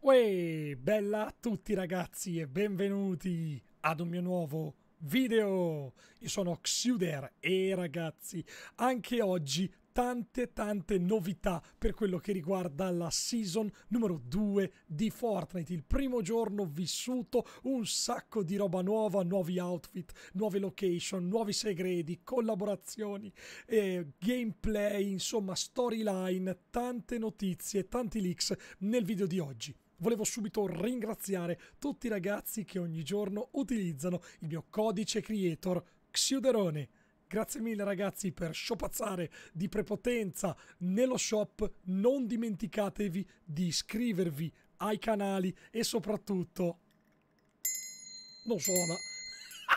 Uè, bella a tutti ragazzi e benvenuti ad un mio nuovo video. Io sono Xuder e ragazzi, anche oggi tante tante novità per quello che riguarda la season numero 2 di Fortnite. Il primo giorno vissuto un sacco di roba nuova, nuovi outfit, nuove location, nuovi segreti, collaborazioni, eh, gameplay, insomma storyline, tante notizie, tanti leaks nel video di oggi volevo subito ringraziare tutti i ragazzi che ogni giorno utilizzano il mio codice creator Xiuderone. Grazie mille ragazzi per sciopazzare di prepotenza nello shop. Non dimenticatevi di iscrivervi ai canali e soprattutto... Non suona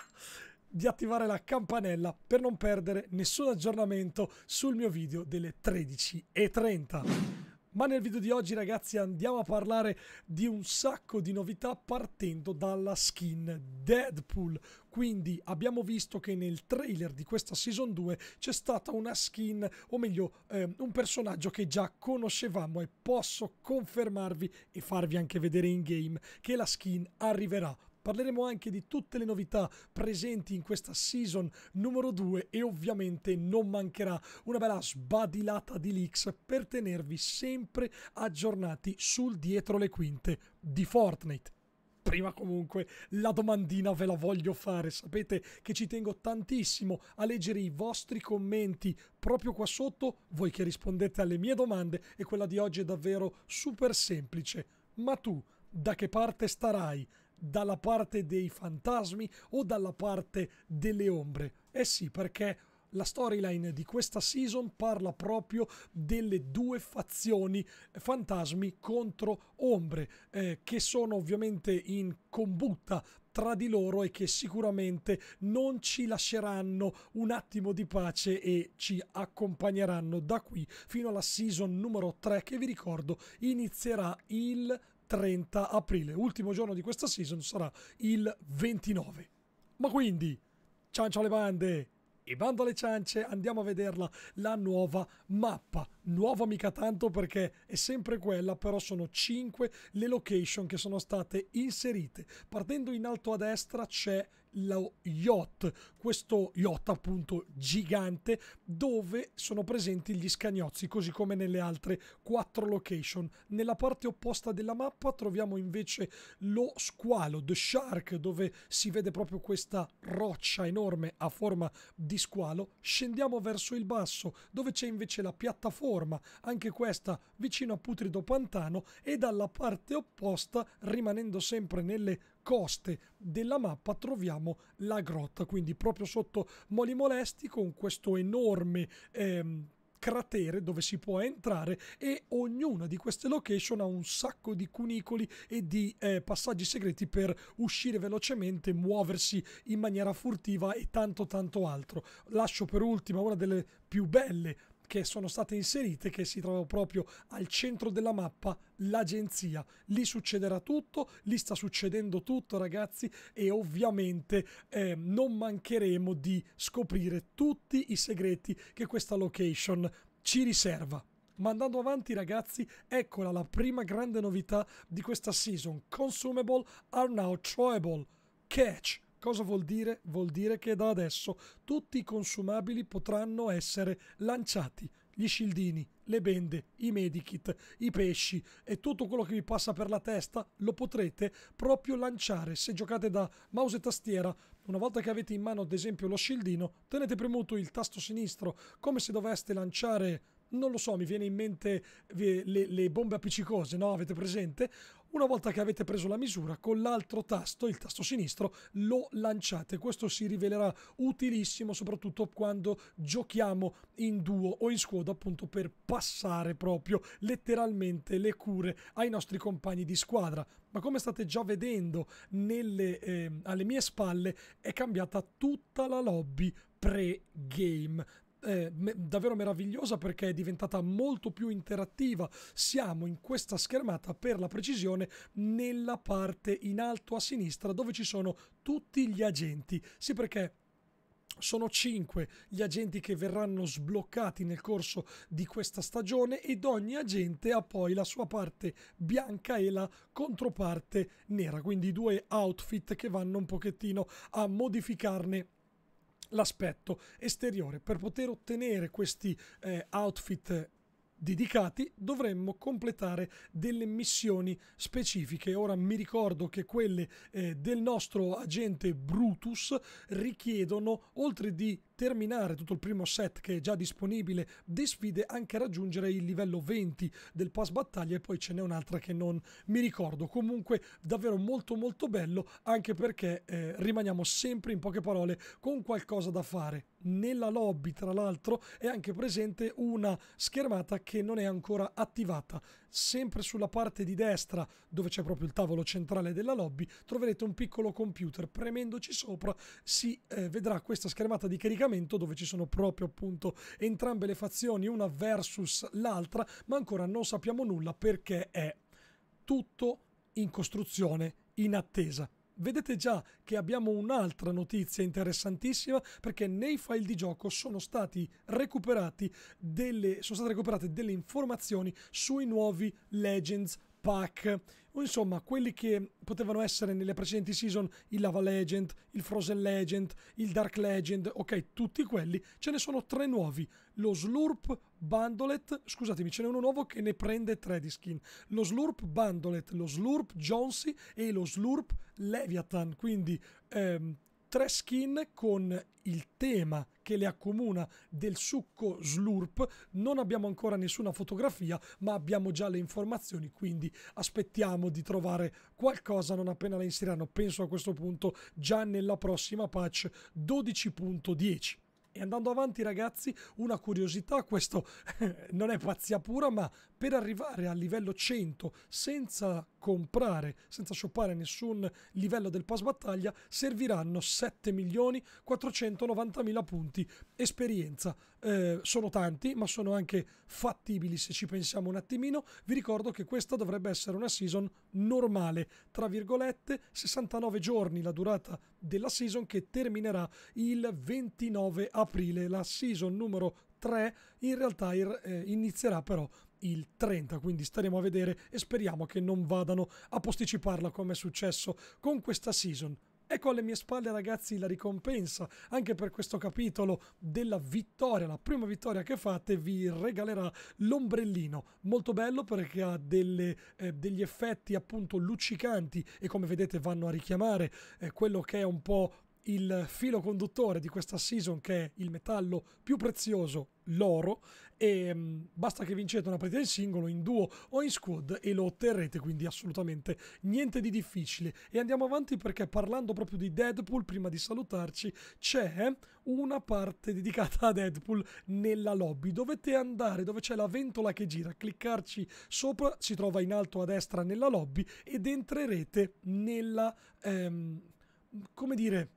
di attivare la campanella per non perdere nessun aggiornamento sul mio video delle 13.30. Ma nel video di oggi ragazzi andiamo a parlare di un sacco di novità partendo dalla skin Deadpool. Quindi abbiamo visto che nel trailer di questa season 2 c'è stata una skin, o meglio eh, un personaggio che già conoscevamo e posso confermarvi e farvi anche vedere in game che la skin arriverà Parleremo anche di tutte le novità presenti in questa season numero 2 e ovviamente non mancherà una bella sbadilata di leaks per tenervi sempre aggiornati sul dietro le quinte di Fortnite prima comunque la domandina ve la voglio fare. Sapete che ci tengo tantissimo a leggere i vostri commenti proprio qua sotto, voi che rispondete alle mie domande e quella di oggi è davvero super semplice. Ma tu da che parte starai? dalla parte dei fantasmi o dalla parte delle ombre. Eh sì, perché la storyline di questa season parla proprio delle due fazioni eh, fantasmi contro ombre, eh, che sono ovviamente in combutta tra di loro e che sicuramente non ci lasceranno un attimo di pace e ci accompagneranno da qui fino alla season numero 3 che vi ricordo inizierà il 30 aprile. Ultimo giorno di questa season sarà il 29. Ma quindi, ciancio alle bande! E bando alle ciance, andiamo a vederla la nuova mappa. Nuova mica tanto perché è sempre quella, però sono 5 le location che sono state inserite. Partendo in alto a destra c'è lo yacht, questo yacht appunto gigante dove sono presenti gli scagnozzi così come nelle altre quattro location. Nella parte opposta della mappa troviamo invece lo squalo, The Shark, dove si vede proprio questa roccia enorme a forma di squalo. Scendiamo verso il basso dove c'è invece la piattaforma, anche questa vicino a Putrido Pantano e dalla parte opposta rimanendo sempre nelle coste della mappa troviamo la grotta, quindi proprio sotto Moli Molesti con questo enorme ehm, cratere dove si può entrare e ognuna di queste location ha un sacco di cunicoli e di eh, passaggi segreti per uscire velocemente, muoversi in maniera furtiva e tanto tanto altro. Lascio per ultima una delle più belle che sono state inserite che si trovano proprio al centro della mappa l'agenzia. Lì succederà tutto, lì sta succedendo tutto ragazzi e ovviamente eh, non mancheremo di scoprire tutti i segreti che questa location ci riserva. Ma andando avanti ragazzi, eccola la prima grande novità di questa season, Consumable are now throwable. Catch! Cosa vuol dire? Vuol dire che da adesso tutti i consumabili potranno essere lanciati. Gli scildini, le bende, i medikit, i pesci e tutto quello che vi passa per la testa lo potrete proprio lanciare se giocate da mouse e tastiera. Una volta che avete in mano ad esempio lo scildino, tenete premuto il tasto sinistro come se doveste lanciare non lo so, mi viene in mente eh, le, le bombe appiccicose, no? Avete presente? Una volta che avete preso la misura, con l'altro tasto, il tasto sinistro, lo lanciate. Questo si rivelerà utilissimo soprattutto quando giochiamo in duo o in squadra appunto per passare proprio letteralmente le cure ai nostri compagni di squadra. Ma come state già vedendo nelle, eh, alle mie spalle è cambiata tutta la lobby pre-game eh, me- davvero meravigliosa perché è diventata molto più interattiva. Siamo in questa schermata per la precisione nella parte in alto a sinistra dove ci sono tutti gli agenti. Sì perché sono 5 gli agenti che verranno sbloccati nel corso di questa stagione ed ogni agente ha poi la sua parte bianca e la controparte nera, quindi due outfit che vanno un pochettino a modificarne l'aspetto esteriore per poter ottenere questi eh, outfit dedicati dovremmo completare delle missioni specifiche. Ora mi ricordo che quelle eh, del nostro agente Brutus richiedono, oltre di terminare tutto il primo set che è già disponibile di sfide anche raggiungere il livello 20 del pass battaglia e poi ce n'è un'altra che non mi ricordo comunque davvero molto molto bello anche perché eh, rimaniamo sempre in poche parole con qualcosa da fare nella lobby tra l'altro è anche presente una schermata che non è ancora attivata. Sempre sulla parte di destra dove c'è proprio il tavolo centrale della lobby troverete un piccolo computer. Premendoci sopra si eh, vedrà questa schermata di caricamento dove ci sono proprio appunto entrambe le fazioni una versus l'altra ma ancora non sappiamo nulla perché è tutto in costruzione in attesa. Vedete già che abbiamo un'altra notizia interessantissima perché nei file di gioco sono, stati recuperati delle, sono state recuperate delle informazioni sui nuovi Legends Pack o insomma quelli che potevano essere nelle precedenti season il Lava Legend, il Frozen Legend, il Dark Legend, ok, tutti quelli, ce ne sono tre nuovi, lo Slurp Bandolet, scusatemi, ce n'è uno nuovo che ne prende tre di skin, lo Slurp Bandolet, lo Slurp Jonesy e lo Slurp Leviathan, quindi ehm, tre skin con il tema che le accomuna del succo slurp. Non abbiamo ancora nessuna fotografia, ma abbiamo già le informazioni, quindi aspettiamo di trovare qualcosa non appena la inseriranno. Penso a questo punto già nella prossima patch 12.10. E andando avanti ragazzi, una curiosità, questo non è pazzia pura, ma per arrivare al livello 100 senza comprare, senza shoppare nessun livello del pass battaglia, serviranno 7.490.000 punti esperienza eh, sono tanti ma sono anche fattibili se ci pensiamo un attimino, vi ricordo che questa dovrebbe essere una season normale, tra virgolette 69 giorni la durata della season che terminerà il 29 aprile, la season numero 3 in realtà eh, inizierà però il 30, quindi staremo a vedere e speriamo che non vadano a posticiparla come è successo con questa season. Ecco alle mie spalle ragazzi la ricompensa, anche per questo capitolo della vittoria, la prima vittoria che fate vi regalerà l'ombrellino, molto bello perché ha delle, eh, degli effetti appunto luccicanti e come vedete vanno a richiamare eh, quello che è un po' il filo conduttore di questa season che è il metallo più prezioso, l'oro, e ehm, mh, basta che vincete una partita in singolo, in duo o in squad e lo otterrete, quindi assolutamente niente di difficile. E andiamo avanti perché parlando proprio di Deadpool, prima di salutarci, c'è una parte dedicata a Deadpool nella lobby. Dovete andare dove c'è la ventola che gira, cliccarci sopra, si trova in alto a destra nella lobby ed entrerete nella... Ehm, come dire...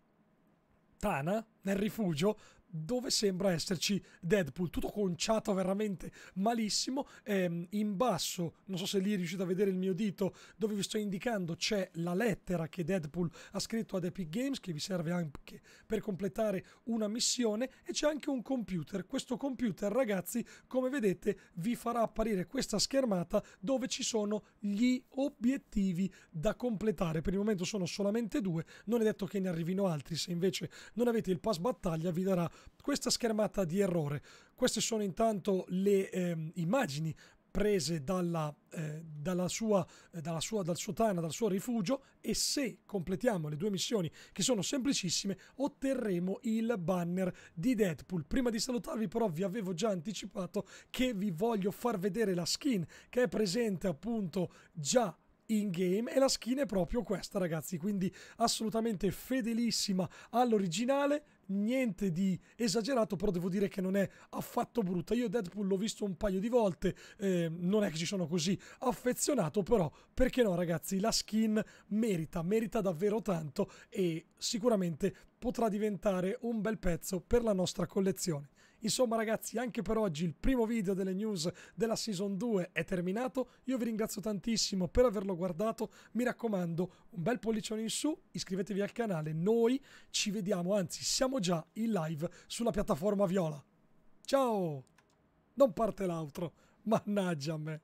Tana, nel rifugio dove sembra esserci Deadpool, tutto conciato veramente malissimo. Ehm, in basso, non so se lì riuscite a vedere il mio dito, dove vi sto indicando c'è la lettera che Deadpool ha scritto ad Epic Games, che vi serve anche per completare una missione, e c'è anche un computer. Questo computer, ragazzi, come vedete, vi farà apparire questa schermata dove ci sono gli obiettivi da completare. Per il momento sono solamente due, non è detto che ne arrivino altri, se invece non avete il pass battaglia vi darà questa schermata di errore. Queste sono intanto le eh, immagini prese dalla, eh, dalla, sua, eh, dalla sua, dal suo Tana, dal suo rifugio e se completiamo le due missioni che sono semplicissime otterremo il banner di Deadpool. Prima di salutarvi però vi avevo già anticipato che vi voglio far vedere la skin che è presente appunto già in game e la skin è proprio questa ragazzi, quindi assolutamente fedelissima all'originale, niente di esagerato, però devo dire che non è affatto brutta. Io Deadpool l'ho visto un paio di volte, eh, non è che ci sono così affezionato, però perché no ragazzi, la skin merita, merita davvero tanto e sicuramente potrà diventare un bel pezzo per la nostra collezione. Insomma ragazzi, anche per oggi il primo video delle news della Season 2 è terminato. Io vi ringrazio tantissimo per averlo guardato. Mi raccomando, un bel pollicione in su, iscrivetevi al canale. Noi ci vediamo, anzi siamo già in live sulla piattaforma Viola. Ciao! Non parte l'altro, mannaggia a me.